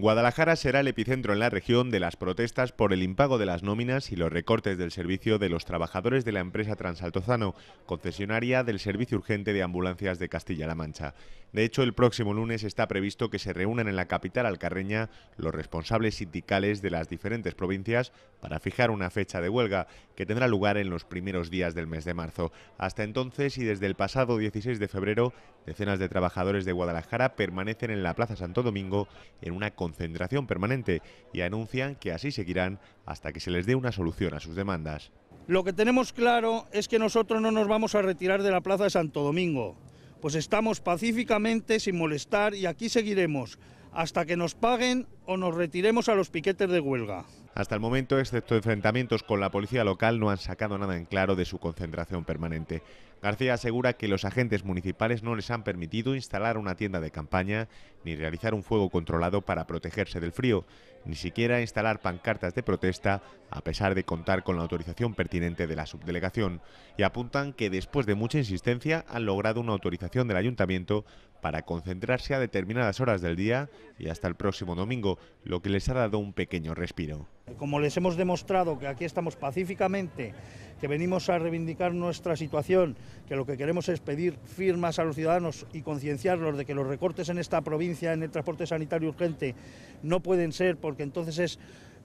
Guadalajara será el epicentro en la región de las protestas por el impago de las nóminas y los recortes del servicio de los trabajadores de la empresa Transaltozano, concesionaria del Servicio Urgente de Ambulancias de Castilla-La Mancha. De hecho, el próximo lunes está previsto que se reúnan en la capital alcarreña los responsables sindicales de las diferentes provincias para fijar una fecha de huelga que tendrá lugar en los primeros días del mes de marzo. Hasta entonces y desde el pasado 16 de febrero, decenas de trabajadores de Guadalajara permanecen en la Plaza Santo Domingo en una concentración permanente y anuncian que así seguirán hasta que se les dé una solución a sus demandas. Lo que tenemos claro es que nosotros no nos vamos a retirar de la Plaza de Santo Domingo, pues estamos pacíficamente sin molestar y aquí seguiremos hasta que nos paguen o nos retiremos a los piquetes de huelga. Hasta el momento, excepto enfrentamientos con la policía local, no han sacado nada en claro de su concentración permanente. García asegura que los agentes municipales no les han permitido instalar una tienda de campaña ni realizar un fuego controlado para protegerse del frío, ni siquiera instalar pancartas de protesta a pesar de contar con la autorización pertinente de la subdelegación. Y apuntan que después de mucha insistencia han logrado una autorización del ayuntamiento para concentrarse a determinadas horas del día y hasta el próximo domingo, lo que les ha dado un pequeño respiro. Como les hemos demostrado que aquí estamos pacíficamente, que venimos a reivindicar nuestra situación, que lo que queremos es pedir firmas a los ciudadanos y concienciarlos de que los recortes en esta provincia en el transporte sanitario urgente no pueden ser porque entonces es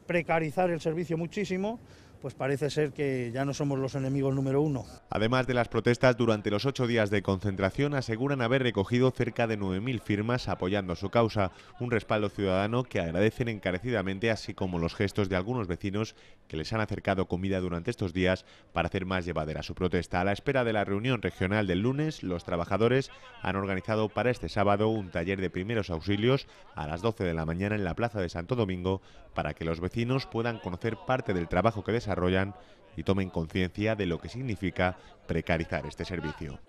precarizar el servicio muchísimo, pues parece ser que ya no somos los enemigos número uno. Además de las protestas, durante los ocho días de concentración aseguran haber recogido cerca de 9.000 firmas apoyando su causa, un respaldo ciudadano que agradecen encarecidamente, así como los gestos de algunos vecinos que les han acercado comida durante estos días para hacer más llevadera su protesta. A la espera de la reunión regional del lunes, los trabajadores han organizado para este sábado un taller de primeros auxilios a las 12 de la mañana en la Plaza de Santo Domingo para que los vecinos puedan conocer parte del trabajo que desarrollan y tomen conciencia de lo que significa precarizar este servicio.